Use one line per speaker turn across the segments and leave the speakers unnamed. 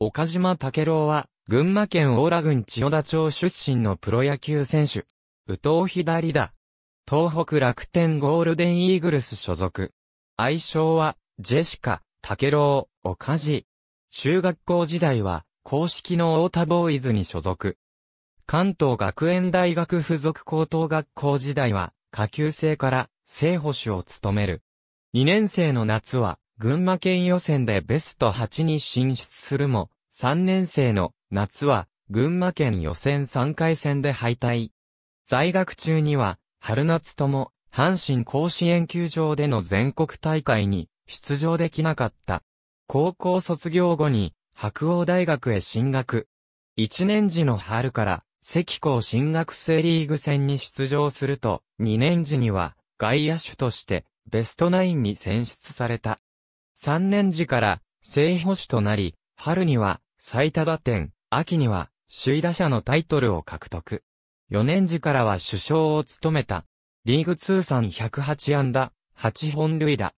岡島武郎は、群馬県大良郡千代田町出身のプロ野球選手。宇藤左だ。東北楽天ゴールデンイーグルス所属。愛称は、ジェシカ、武郎、岡地。中学校時代は、公式の大田ボーイズに所属。関東学園大学附属高等学校時代は、下級生から、正捕手を務める。2年生の夏は、群馬県予選でベスト8に進出するも、3年生の夏は群馬県予選3回戦で敗退。在学中には、春夏とも阪神甲子園球場での全国大会に出場できなかった。高校卒業後に白鸚大学へ進学。1年時の春から関高進学生リーグ戦に出場すると、2年時には外野手としてベストナインに選出された。3年時から正捕手となり、春には最多打点、秋には首位打者のタイトルを獲得。4年時からは首相を務めた。リーグ通算108安打、8本塁打。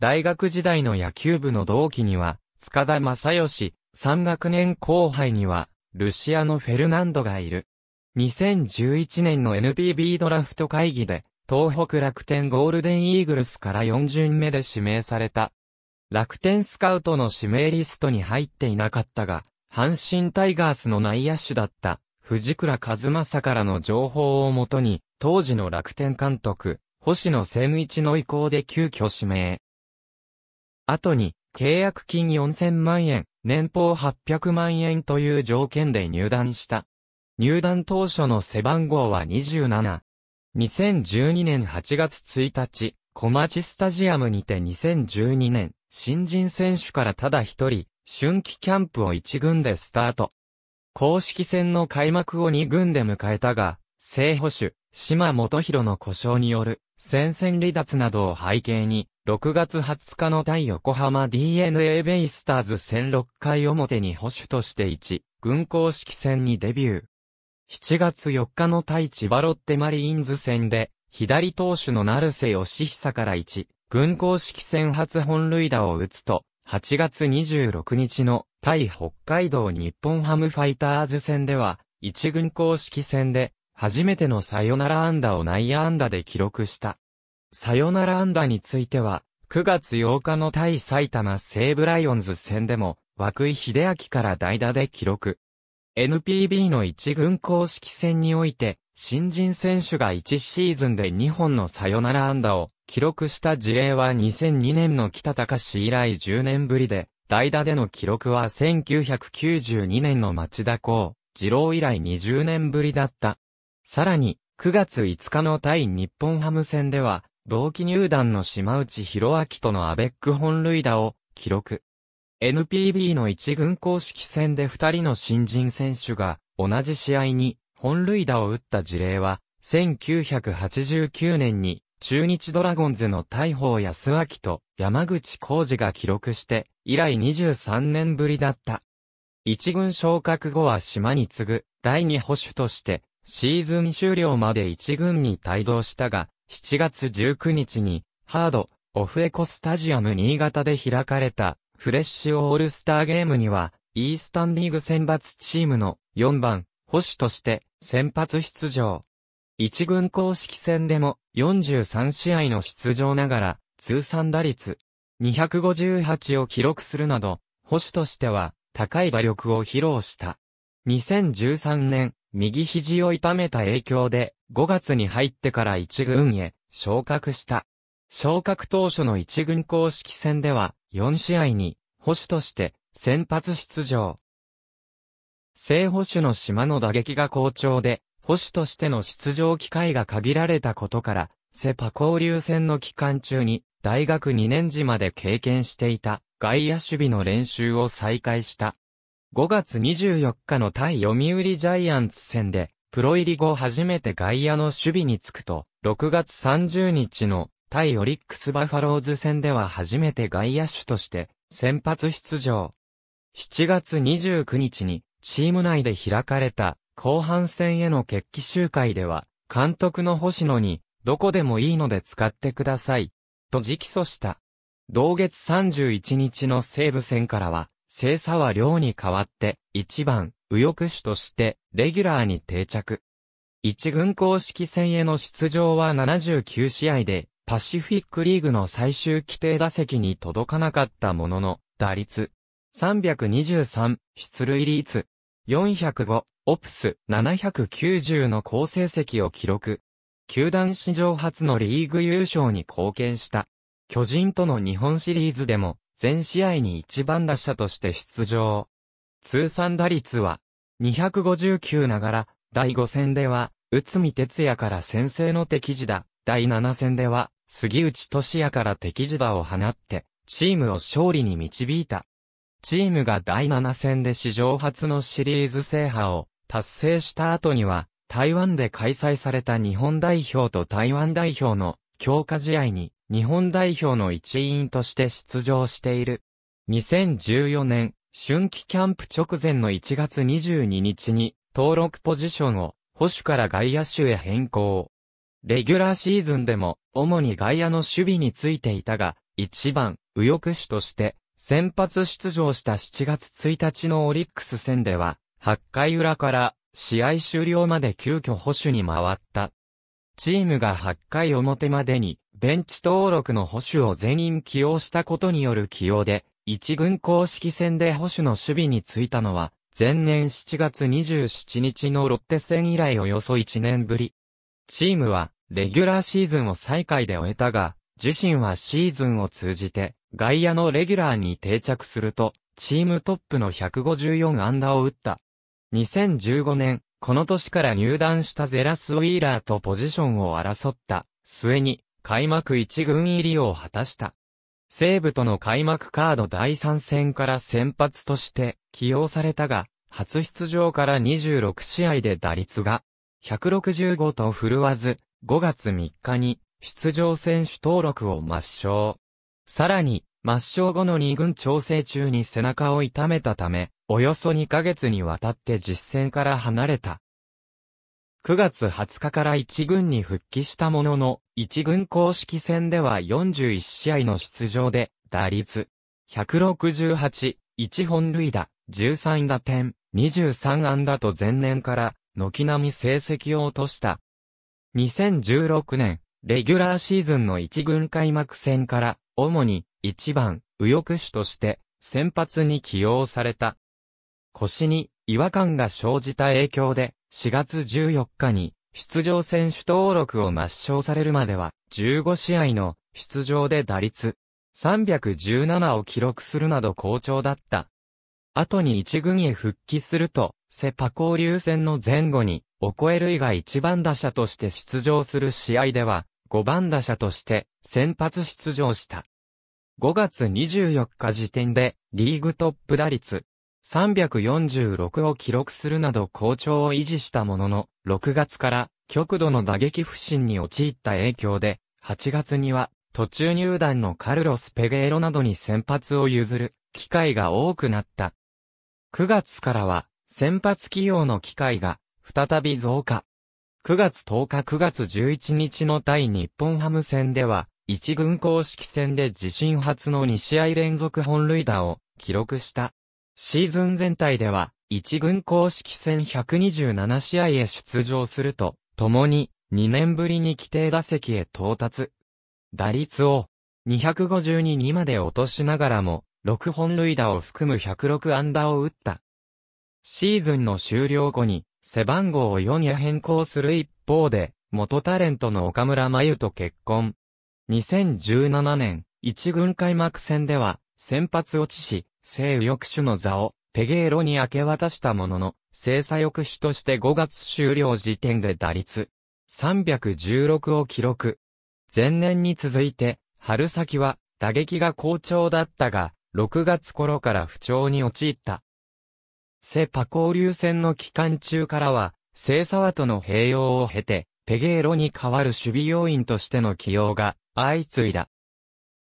大学時代の野球部の同期には、塚田正義、三学年後輩には、ルシアのフェルナンドがいる。2011年の NPB ドラフト会議で、東北楽天ゴールデンイーグルスから4巡目で指名された。楽天スカウトの指名リストに入っていなかったが、阪神タイガースの内野手だった藤倉和正からの情報をもとに、当時の楽天監督、星野千一の意向で急遽指名。後に、契約金4000万円、年俸800万円という条件で入団した。入団当初の背番号は27。2012年8月1日、小町スタジアムにて2012年、新人選手からただ一人、春季キャンプを一軍でスタート。公式戦の開幕を二軍で迎えたが、正捕手、島本博の故障による戦線離脱などを背景に、6月20日の対横浜 DNA ベイスターズ戦6回表に捕手として1、軍公式戦にデビュー。7月4日の対千葉ロッテマリーンズ戦で、左投手の成瀬義久から1、軍公式戦初本塁打を打つと、8月26日の対北海道日本ハムファイターズ戦では、1軍公式戦で、初めてのサヨナラ安打を内野安打で記録した。サヨナラ安打については、9月8日の対埼玉西武ライオンズ戦でも、涌井秀明から代打で記録。NPB の一軍公式戦において、新人選手が1シーズンで2本のサヨナラ安打を記録した事例は2002年の北隆史以来10年ぶりで、代打での記録は1992年の町田高二郎以来20年ぶりだった。さらに、9月5日の対日本ハム戦では、同期入団の島内博明とのアベック本塁打を記録。NPB の一軍公式戦で二人の新人選手が同じ試合に本塁打を打った事例は、1989年に中日ドラゴンズの大砲安明と山口浩二が記録して以来23年ぶりだった。一軍昇格後は島に次ぐ第二保守としてシーズン終了まで一軍に帯同したが、7月19日にハードオフエコスタジアム新潟で開かれたフレッシュオールスターゲームには、イースタンリーグ選抜チームの4番、保守として先発出場。一軍公式戦でも43試合の出場ながら、通算打率258を記録するなど、保守としては高い打力を披露した。2013年、右肘を痛めた影響で、5月に入ってから一軍へ昇格した。昇格当初の一軍公式戦では、4試合に、捕手として、先発出場。正捕手の島の打撃が好調で、捕手としての出場機会が限られたことから、セパ交流戦の期間中に、大学2年時まで経験していた、外野守備の練習を再開した。5月24日の対読売ジャイアンツ戦で、プロ入り後初めて外野の守備につくと、6月30日の対オリックスバファローズ戦では初めて外野手として先発出場。7月29日にチーム内で開かれた後半戦への決起集会では監督の星野にどこでもいいので使ってくださいと直訴した。同月31日の西武戦からは査は量に代わって1番右翼手としてレギュラーに定着。一軍公式戦への出場は79試合でパシフィックリーグの最終規定打席に届かなかったものの、打率323、出塁率405、オプス790の好成績を記録。球団史上初のリーグ優勝に貢献した。巨人との日本シリーズでも、全試合に一番打者として出場。通算打率は、259ながら、第5戦では、内海哲也から先制の敵時だ。第7戦では、杉内俊也から敵地場を放って、チームを勝利に導いた。チームが第7戦で史上初のシリーズ制覇を達成した後には、台湾で開催された日本代表と台湾代表の強化試合に日本代表の一員として出場している。2014年、春季キャンプ直前の1月22日に登録ポジションを保守から外野手へ変更。レギュラーシーズンでも、主に外野の守備についていたが、1番、右翼手として、先発出場した7月1日のオリックス戦では、8回裏から試合終了まで急遽保守に回った。チームが8回表までに、ベンチ登録の保守を全員起用したことによる起用で、一軍公式戦で保守の守備についたのは、前年7月27日のロッテ戦以来およそ1年ぶり。チームは、レギュラーシーズンを最下位で終えたが、自身はシーズンを通じて、外野のレギュラーに定着すると、チームトップの154安打を打った。2015年、この年から入団したゼラス・ウィーラーとポジションを争った、末に、開幕1軍入りを果たした。西武との開幕カード第3戦から先発として起用されたが、初出場から26試合で打率が165と振るわず、5月3日に出場選手登録を抹消。さらに、抹消後の2軍調整中に背中を痛めたため、およそ2ヶ月にわたって実戦から離れた。9月20日から1軍に復帰したものの、1軍公式戦では41試合の出場で、打率168、1本塁打、13打点、23安打と前年から軒並み成績を落とした。2016年、レギュラーシーズンの一軍開幕戦から、主に、一番、右翼手として、先発に起用された。腰に、違和感が生じた影響で、4月14日に、出場選手登録を抹消されるまでは、15試合の、出場で打率、317を記録するなど好調だった。後に一軍へ復帰すると、セパ交流戦の前後に、オコエルイが一番打者として出場する試合では、5番打者として先発出場した。5月24日時点でリーグトップ打率346を記録するなど好調を維持したものの、6月から極度の打撃不振に陥った影響で、8月には途中入団のカルロス・ペゲーロなどに先発を譲る機会が多くなった。9月からは、先発起用の機会が、再び増加。9月10日9月11日の対日本ハム戦では、一軍公式戦で自身初の2試合連続本塁打を記録した。シーズン全体では、一軍公式戦127試合へ出場すると、共に2年ぶりに規定打席へ到達。打率を252にまで落としながらも、6本塁打を含む106安打を打った。シーズンの終了後に、背番号を4へ変更する一方で、元タレントの岡村真由と結婚。2017年、一軍開幕戦では、先発落ちし、聖右翼手の座を、ペゲーロに明け渡したものの、正左翼手として5月終了時点で打率、316を記録。前年に続いて、春先は、打撃が好調だったが、6月頃から不調に陥った。セパ交流戦の期間中からは、セイサワとの併用を経て、ペゲーロに代わる守備要員としての起用が相次いだ。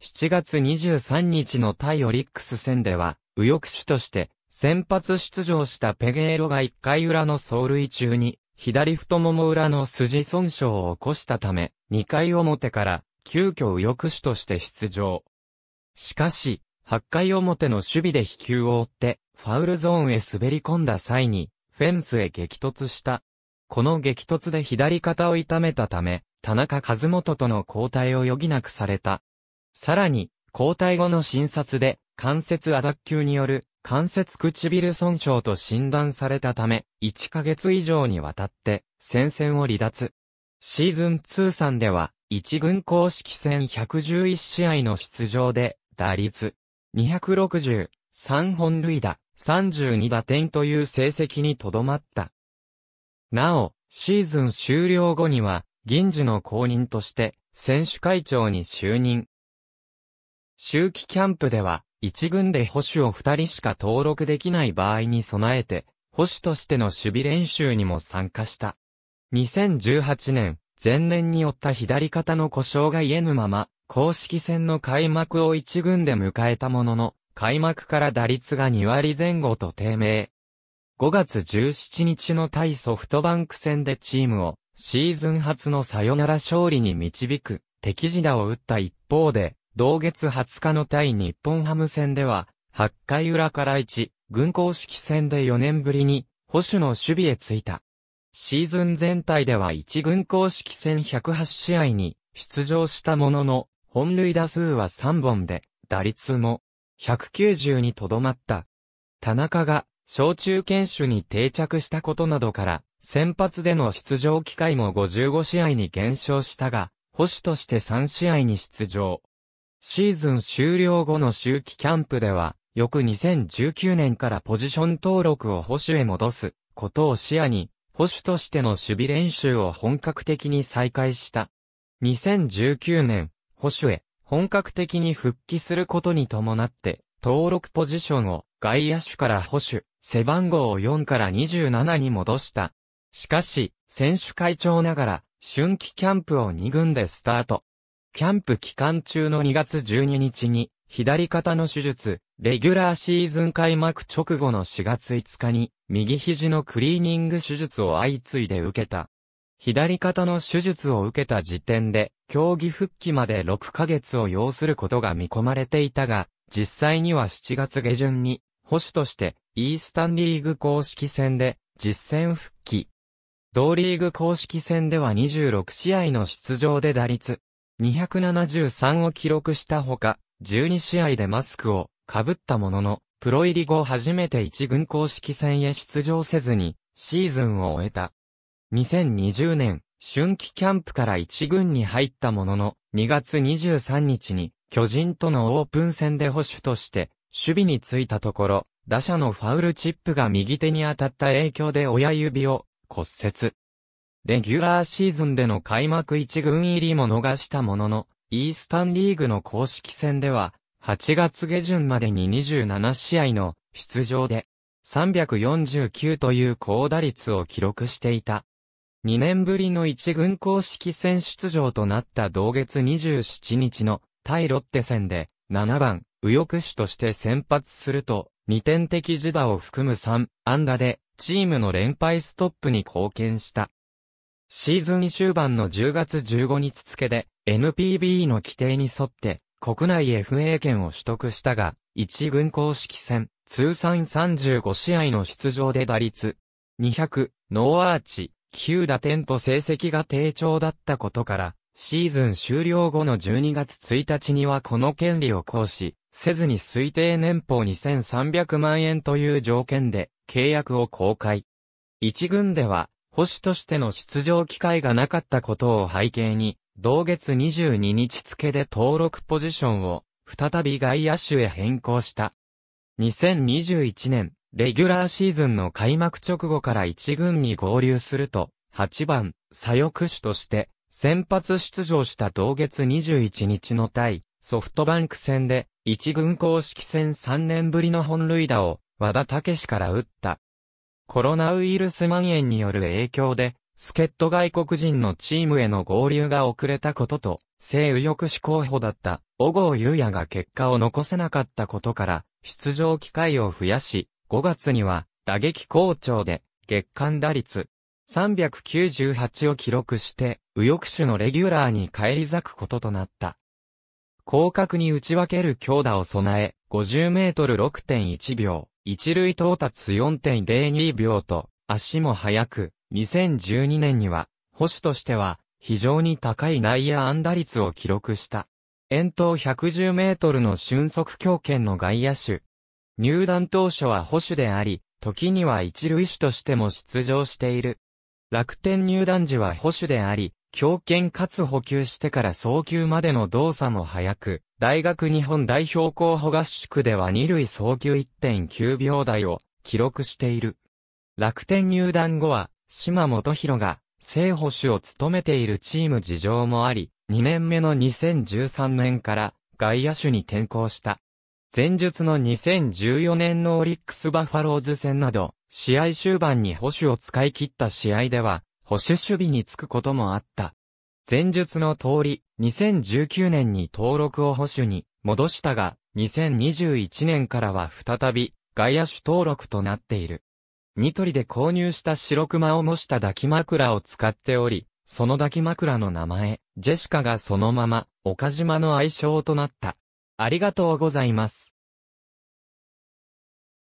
7月23日の対オリックス戦では、右翼手として先発出場したペゲーロが1回裏の走塁中に、左太もも裏の筋損傷を起こしたため、2回表から急遽右翼手として出場。しかし、8回表の守備で飛球を追って、ファウルゾーンへ滑り込んだ際に、フェンスへ激突した。この激突で左肩を痛めたため、田中和元との交代を余儀なくされた。さらに、交代後の診察で、関節亜脱臼による関節唇損傷と診断されたため、1ヶ月以上にわたって、戦線を離脱。シーズン通算では、1軍公式戦111試合の出場で、打率、2 6 3本塁打、32打点という成績にとどまった。なお、シーズン終了後には、銀次の公認として、選手会長に就任。周期キャンプでは、一軍で保守を二人しか登録できない場合に備えて、保守としての守備練習にも参加した。2018年、前年に負った左肩の故障が癒えぬまま、公式戦の開幕を1軍で迎えたものの、開幕から打率が2割前後と低迷。5月17日の対ソフトバンク戦でチームをシーズン初のサヨナラ勝利に導く敵地打を打った一方で、同月20日の対日本ハム戦では、8回裏から1、軍公式戦で4年ぶりに、保守の守備へついた。シーズン全体では1軍公式戦108試合に出場したものの、本塁打数は3本で、打率も190にとどまった。田中が小中堅手に定着したことなどから、先発での出場機会も55試合に減少したが、保守として3試合に出場。シーズン終了後の周期キャンプでは、翌2019年からポジション登録を保守へ戻すことを視野に、保守としての守備練習を本格的に再開した。2019年、保守へ本格的に復帰することに伴って、登録ポジションを外野手から保守、背番号を4から27に戻した。しかし、選手会長ながら、春季キャンプを2軍でスタート。キャンプ期間中の2月12日に、左肩の手術、レギュラーシーズン開幕直後の4月5日に、右肘のクリーニング手術を相次いで受けた。左肩の手術を受けた時点で、競技復帰まで6ヶ月を要することが見込まれていたが、実際には7月下旬に、保守として、イースタンリーグ公式戦で、実戦復帰。同リーグ公式戦では26試合の出場で打率、273を記録したほか、12試合でマスクを被ったものの、プロ入り後初めて1軍公式戦へ出場せずに、シーズンを終えた。2020年、春季キャンプから1軍に入ったものの、2月23日に、巨人とのオープン戦で保守として、守備についたところ、打者のファウルチップが右手に当たった影響で親指を骨折。レギュラーシーズンでの開幕1軍入りも逃したものの、イースタンリーグの公式戦では、8月下旬までに27試合の出場で、349という高打率を記録していた。2年ぶりの一軍公式戦出場となった同月27日の対ロッテ戦で7番右翼手として先発すると2点的自打を含む3安打でチームの連敗ストップに貢献した。シーズン終盤の10月15日付で NPB の規定に沿って国内 FA 権を取得したが、一軍公式戦、通算35試合の出場で打率、200、ノーアーチ、9打点と成績が低調だったことから、シーズン終了後の12月1日にはこの権利を行使、せずに推定年俸2300万円という条件で契約を公開。一軍では、保守としての出場機会がなかったことを背景に、同月22日付で登録ポジションを、再び外野手へ変更した。2021年、レギュラーシーズンの開幕直後から1軍に合流すると、8番、左翼手として、先発出場した同月21日の対、ソフトバンク戦で、1軍公式戦3年ぶりの本塁打を、和田武史から打った。コロナウイルス蔓延による影響で、助っ人外国人のチームへの合流が遅れたことと、性右翼手候補だった、小郷優也が結果を残せなかったことから、出場機会を増やし、5月には打撃好調で月間打率398を記録して右翼手のレギュラーに返り咲くこととなった。広角に打ち分ける強打を備え、50メートル6.1秒、一塁到達4.02秒と、足も速く、2012年には、保守としては、非常に高い内野安打率を記録した。遠投110メートルの俊足強肩の外野手、入団当初は保守であり、時には一塁手としても出場している。楽天入団時は保守であり、強肩かつ補給してから送球までの動作も早く、大学日本代表候補合宿では二塁送球1.9秒台を記録している。楽天入団後は、島本博が正保守を務めているチーム事情もあり、2年目の2013年から外野手に転向した。前述の2014年のオリックスバファローズ戦など、試合終盤に保守を使い切った試合では、保守守備につくこともあった。前述の通り、2019年に登録を保守に戻したが、2021年からは再び外野手登録となっている。ニトリで購入した白熊を模した抱き枕を使っており、その抱き枕の名前、ジェシカがそのまま、岡島の愛称となった。ありがとうございます。